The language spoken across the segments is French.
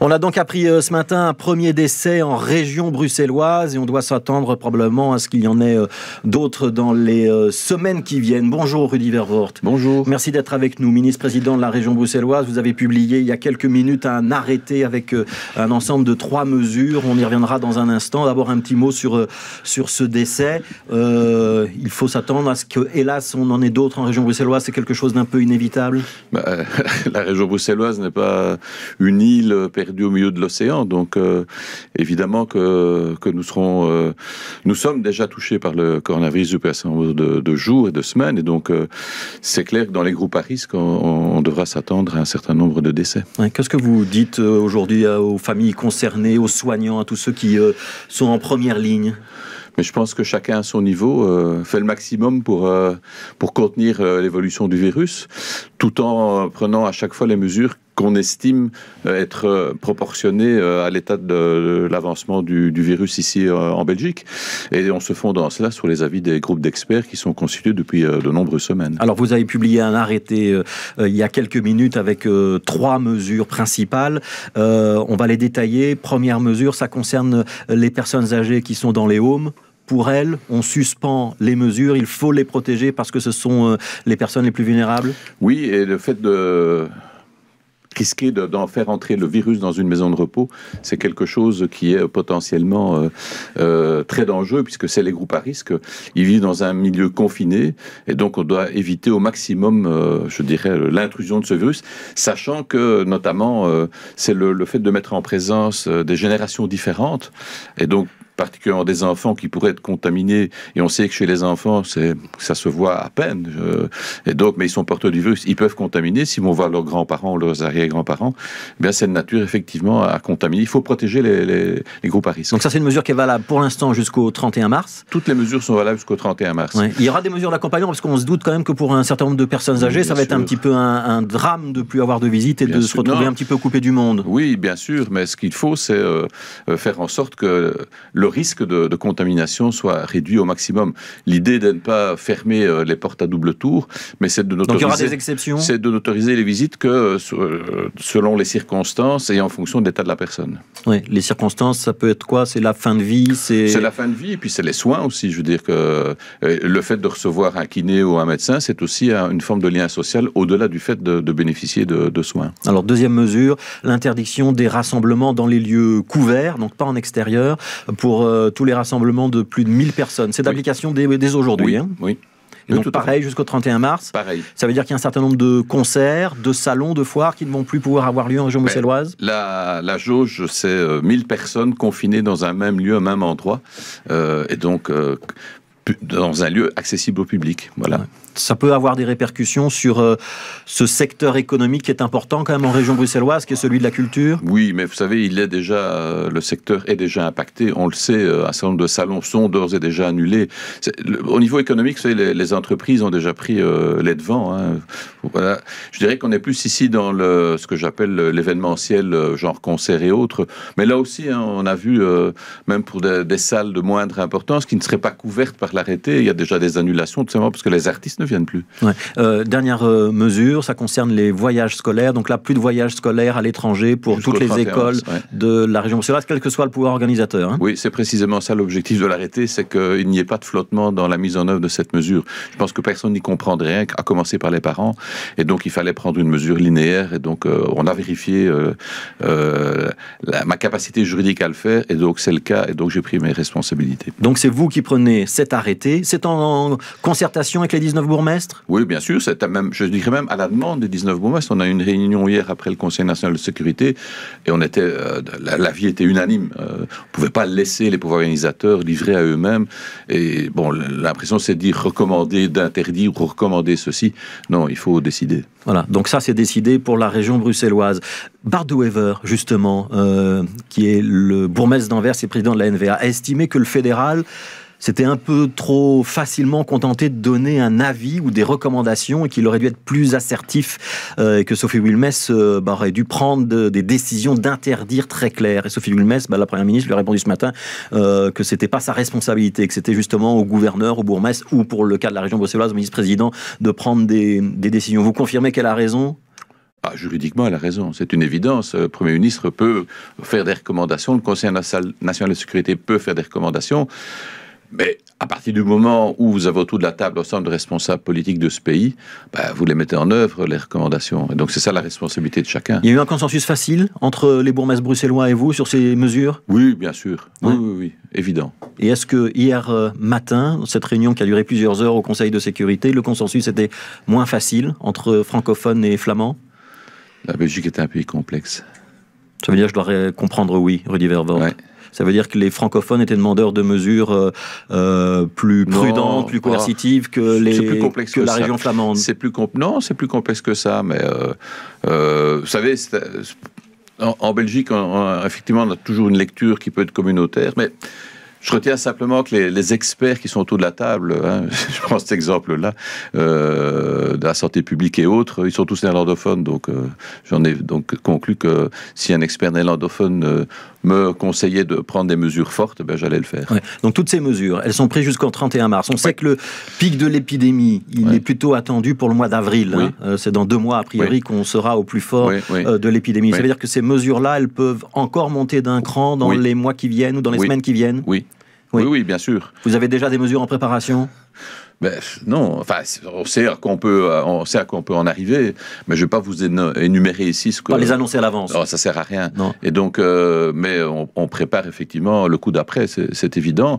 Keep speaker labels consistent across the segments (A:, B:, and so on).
A: On a donc appris euh, ce matin un premier décès en région bruxelloise et on doit s'attendre probablement à ce qu'il y en ait euh, d'autres dans les euh, semaines qui viennent. Bonjour Rudy Vervoort. Bonjour. Merci d'être avec nous, ministre-président de la région bruxelloise. Vous avez publié il y a quelques minutes un arrêté avec un ensemble de trois mesures. On y reviendra dans un instant. D'abord un petit mot sur, sur ce décès. il faut s'attendre à ce que, hélas, on en ait d'autres en région bruxelloise. C'est quelque chose d'un peu inévitable.
B: Bah, la région bruxelloise n'est pas une île au milieu de l'océan. Donc, euh, évidemment que, que nous serons, euh, nous sommes déjà touchés par le coronavirus depuis un certain nombre de, jours et de semaines. Et donc, euh, c'est clair que dans les groupes à risque, on, devra s'attendre à un certain nombre de décès.
A: Qu'est-ce que vous dites aujourd'hui aux familles concernées, aux soignants, à tous ceux qui sont en première ligne mais
B: je pense que chacun à son niveau fait le maximum pour, pour contenir l'évolution du virus, tout en prenant à chaque fois les mesures qu'on estime euh, être euh, proportionné euh, à l'état de l'avancement du, virus ici en Belgique. Et on se fonde dans cela sur les avis des groupes d'experts qui sont constitués depuis de nombreuses semaines.
A: Alors vous avez publié un arrêté il y a quelques minutes avec trois mesures principales. on va les détailler. Première mesure, ça concerne les personnes âgées qui sont dans les homes pour elles, on suspend les mesures, il faut les protéger parce que ce sont les personnes les plus vulnérables Oui, et le fait de risquer d'en faire entrer le virus dans une
B: maison de repos, c'est quelque chose qui est potentiellement euh, euh, très dangereux, puisque c'est les groupes à risque. Ils vivent dans un milieu confiné, et donc on doit éviter au maximum, euh, je dirais, l'intrusion de ce virus, sachant que, notamment, c'est le, le fait de mettre en présence des générations différentes, et donc particulièrement des enfants qui pourraient être contaminés. Et on sait que chez les enfants, ça se voit à peine. Euh, et donc, mais ils sont porteurs du virus, ils peuvent contaminer. Si on voit leurs grands-parents ou leurs arrière-grands-parents, eh bien de nature effectivement à contaminer. Il faut protéger les, groupes à risque. Donc ça, c'est une mesure qui est valable pour l'instant jusqu'au 31 mars. Toutes les mesures sont valables jusqu'au 31 mars. Il y
A: aura des mesures d'accompagnement parce qu'on se doute quand même que pour un certain nombre de personnes âgées, ça va être un petit peu un, drame de plus avoir de visite et de se retrouver un petit
B: peu coupé du monde. Oui, bien sûr, mais ce qu'il faut, c'est euh, euh, faire en sorte que le le risque de, contamination soit réduit au maximum. L'idée de ne pas fermer euh, les portes à double tour, mais c'est de n'autoriser les visites que euh, euh, selon les circonstances et en fonction de l'état de la personne. Oui, les circonstances, ça peut être quoi C'est la fin de vie C'est la fin de vie, et puis c'est les soins aussi. Je veux dire que le fait de recevoir un kiné ou un médecin, c'est aussi une forme de lien social au-delà du fait de, bénéficier de, de, soins.
A: Alors, deuxième mesure, l'interdiction des rassemblements dans les lieux couverts, donc pas en extérieur, pour euh, tous les rassemblements de plus de 1000 personnes. C'est d'application dès, aujourd'hui. Oui. Hein donc, pareil jusqu'au 31 mars. Pareil. Ça veut dire qu'il y a un certain nombre de concerts, de salons, de foires qui ne vont plus pouvoir avoir lieu en région bruxelloise
B: la, jauge, c'est 1000 euh, personnes confinées dans un même lieu, un même endroit. Euh, et donc,
A: dans un lieu accessible au public. Voilà. Ça peut avoir des répercussions sur euh, ce secteur économique qui est important quand même en région bruxelloise, qui est celui de la culture Oui, mais
B: vous savez, il est déjà, euh, le secteur est déjà impacté. On le sait, euh, un certain nombre de salons sont d'ores et déjà annulés. au niveau économique, vous les, entreprises ont déjà pris les devants. Hein. Je dirais qu'on est plus ici dans ce que j'appelle l'événementiel, euh, genre concert et autres. Mais là aussi, hein, on a vu, euh, même pour des, salles de moindre importance qui ne seraient pas couvertes par l'arrêté, il y a déjà des annulations, tout simplement parce que les artistes
A: ne viennent plus. Euh, dernière mesure, ça concerne les voyages scolaires. Donc là, plus de voyages scolaires à l'étranger pour toutes les écoles de la région Cela, quel que soit le pouvoir organisateur.
B: Hein. Oui, c'est précisément ça l'objectif de l'arrêté, c'est qu'il n'y ait pas de flottement dans la mise en œuvre de cette mesure. Je pense que personne n'y comprendrait rien, à commencer par les parents. Et donc, il fallait prendre une mesure linéaire. Et donc, euh, on a vérifié euh, euh, ma capacité juridique à le faire. Et donc, c'est le cas. Et donc, j'ai pris mes responsabilités. Donc, c'est vous qui prenez cet arrêté. C'est en concertation avec les 19 bourgmestres Oui, bien sûr. même, je dirais même à la demande des 19 bourgmestres. On a eu une réunion hier après le Conseil national de sécurité. Et on était, l'avis la était unanime. on ne pouvait pas laisser les pouvoirs organisateurs livrer à eux-mêmes. Et bon, l'impression, c'est de dire recommander d'interdire ou recommander ceci. Non, il faut
A: voilà, donc ça c'est décidé pour la région bruxelloise. Bart justement, euh, qui est le bourgmestre d'Anvers et président de la NVA, a estimé que le fédéral c'était un peu trop facilement contenté de donner un avis ou des recommandations et qu'il aurait dû être plus assertif euh, et que Sophie Wilmès euh, bah, aurait dû prendre des décisions d'interdire très claires. Et Sophie Wilmès, bah, la première ministre, lui a répondu ce matin euh, que c'était pas sa responsabilité, que c'était justement au gouverneur, au bourgmestre ou pour le cas de la région bruxelloise, au ministre-président de prendre des, décisions. Vous confirmez qu'elle a raison ah, juridiquement, elle a raison.
B: C'est une évidence. Le euh, Premier ministre peut faire des recommandations. Le Conseil national de sécurité peut faire des recommandations. Mais à partir du moment où vous avez autour de la table l'ensemble de responsables politiques de ce pays, bah, vous les mettez en œuvre, les recommandations. Et donc c'est ça la responsabilité de chacun. Il
A: y a eu un consensus facile entre les bourgmestres bruxellois et vous sur ces mesures Oui, bien sûr. Oui, oui, oui, évident. Et est-ce que hier euh, matin, cette réunion qui a duré plusieurs heures au Conseil de sécurité, le consensus était moins facile entre francophones et flamands La Belgique est un pays complexe. Ça veut dire que je dois comprendre oui, Rudy Vervoort. Ça veut dire que les francophones étaient demandeurs de mesures euh, euh, plus prudentes, plus coercitives que, les, plus complexe que, la région flamande C'est plus non,
B: c'est plus complexe que ça, mais euh, vous savez, en, Belgique, effectivement, on a toujours une lecture qui peut être communautaire, mais je retiens simplement que les, experts qui sont autour de la table, hein, je prends cet exemple-là, euh, de la santé publique et autres, ils sont tous néerlandophones, donc euh, j'en ai donc conclu que si un expert néerlandophone
A: euh, me conseillait de prendre des mesures fortes, ben, j'allais le faire. Donc toutes ces mesures, elles sont prises jusqu'au 31 mars. On sait que le pic de l'épidémie, il est plutôt attendu pour le mois d'avril. Hein. C'est dans deux mois, a priori, qu'on sera au plus fort de l'épidémie. Ça veut dire que ces mesures-là, elles peuvent encore monter d'un cran dans les mois qui viennent ou dans les semaines qui viennent Oui. Oui. oui, bien sûr. Vous avez déjà des mesures en préparation
B: ben, non, enfin, on sait à quoi on peut, euh, on sait peut en arriver, mais je ne vais pas vous énumérer ici ce que. Pas les
A: annoncer à l'avance. Ça
B: sert à rien. Et donc, euh, mais on, prépare effectivement le coup d'après, c'est évident.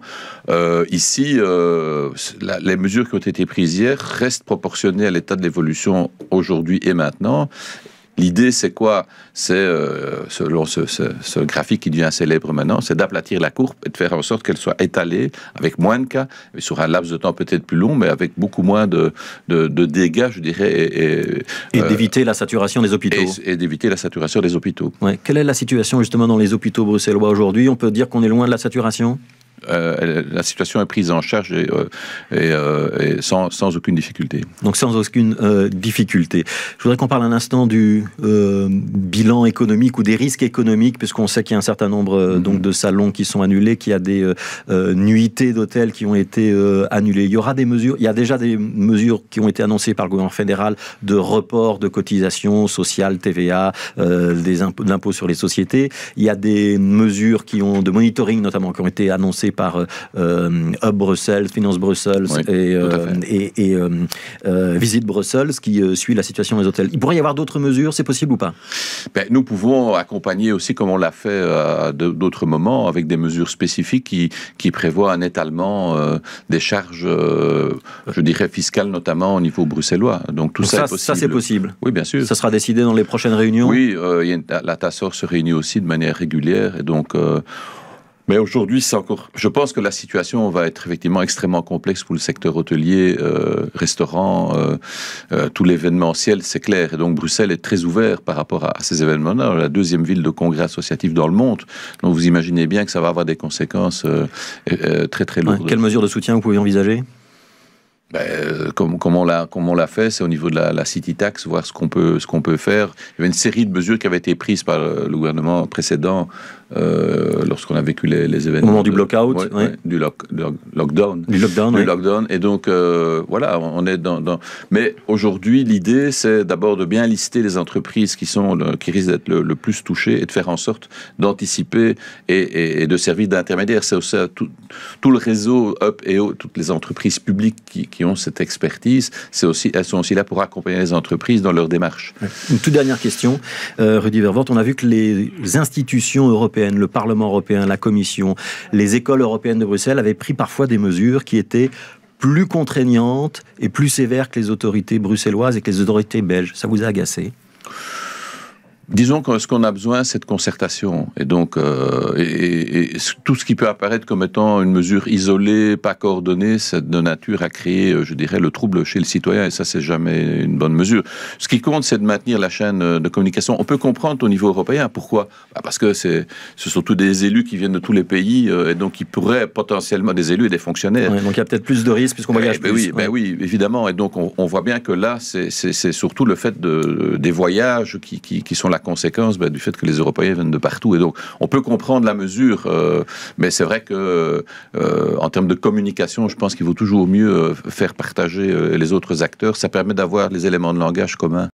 B: Euh, ici, les mesures qui ont été prises hier restent proportionnées à l'état de l'évolution aujourd'hui et maintenant, L'idée, c'est quoi C'est, euh, selon ce, graphique qui devient célèbre maintenant, c'est d'aplatir la courbe et de faire en sorte qu'elle soit étalée avec moins de cas, et sur un laps de temps peut-être plus long, mais avec beaucoup moins de, dégâts, je dirais. Euh, et, d'éviter la saturation des hôpitaux. Et, d'éviter la saturation des hôpitaux.
A: Quelle est la situation justement dans les hôpitaux bruxellois aujourd'hui On peut dire qu'on est loin de la saturation
B: euh, la situation est prise en charge et, euh, euh, sans, aucune difficulté.
A: Donc sans aucune difficulté. Je voudrais qu'on parle un instant du bilan économique ou des risques économiques, puisqu'on sait qu'il y a un certain nombre mhm. donc, de salons qui sont annulés, qu'il y a des nuitées d'hôtels qui ont été annulées. Il y aura des mesures, il y a déjà des mesures qui ont été annoncées par le gouvernement fédéral de report de cotisations sociales, TVA, des impôts, sur les sociétés. Il y a des mesures qui ont de monitoring notamment qui ont été annoncées par euh, euh, Hub Bruxelles, Finance Bruxelles euh, et, et, Visite Bruxelles qui suit la situation des hôtels. Il pourrait y avoir d'autres mesures, c'est possible ou pas ben, Nous pouvons accompagner aussi, comme on l'a
B: fait à d'autres moments, avec des mesures spécifiques qui, prévoient un étalement des charges, je dirais, fiscales, notamment au niveau bruxellois. Donc tout ça, ça c'est possible. Oui, bien sûr. Ça sera décidé dans les prochaines réunions Oui, la TASOR se réunit aussi de manière régulière. Et donc, mais aujourd'hui, c'est encore. Je pense que la situation va être effectivement extrêmement complexe pour le secteur hôtelier, euh, restaurant, euh, euh, tout l'événementiel, c'est clair. Et donc Bruxelles est très ouvert par rapport à, ces événements-là. La deuxième ville de congrès associatif dans le monde. Donc vous imaginez bien que ça va avoir des conséquences très très lourdes. quelles mesures de soutien vous pouvez envisager ben, euh, comme, on l'a, on l'a fait, c'est au niveau de la, city tax, voir ce qu'on peut, ce qu'on peut faire. Il y avait une série de mesures qui avaient été prises par euh, le, gouvernement précédent euh, lorsqu'on a vécu les, événements. Au moment du blockout, ouais, du lock, lockdown. Du lockdown. Du lockdown. Et donc, voilà, on est dans. Mais aujourd'hui, l'idée, c'est d'abord de bien lister les entreprises qui, sont, qui risquent d'être le, plus touchées et de faire en sorte d'anticiper et, de servir d'intermédiaire. C'est aussi tout, tout, le réseau Up et toutes les entreprises publiques qui cette expertise, elles sont aussi là pour accompagner les entreprises dans leur démarche.
A: Une toute dernière question, euh, Rudy Vervort. On a vu que les institutions européennes, le Parlement européen, la Commission, les écoles européennes de Bruxelles avaient pris parfois des mesures qui étaient plus contraignantes et plus sévères que les autorités bruxelloises et que les autorités belges. Ça vous a agacé disons que ce qu'on a besoin, c'est de concertation.
B: Et donc, euh, et, tout ce qui peut apparaître comme étant une mesure isolée, pas coordonnée, c'est de nature à créer, euh, je dirais, le trouble chez le citoyen. Et ça, c'est jamais une bonne mesure. Ce qui compte, c'est de maintenir la chaîne euh, de communication. On peut comprendre au niveau européen pourquoi. Bah, parce que c'est, ce sont tous des élus qui viennent de tous les pays et donc qui pourraient potentiellement des élus et des fonctionnaires.
A: donc il y a peut-être plus de risques puisqu'on voyage eh ben plus.
B: oui, ben oui, évidemment. Et donc on, voit bien que là, c'est, surtout le fait de, des voyages qui, qui sont la conséquence ben, du fait que les Européens viennent de partout. Et donc, on peut comprendre la mesure, euh, mais c'est vrai que euh, euh, en termes de communication, je pense qu'il vaut toujours mieux faire partager les autres acteurs. Ça permet d'avoir les éléments de langage communs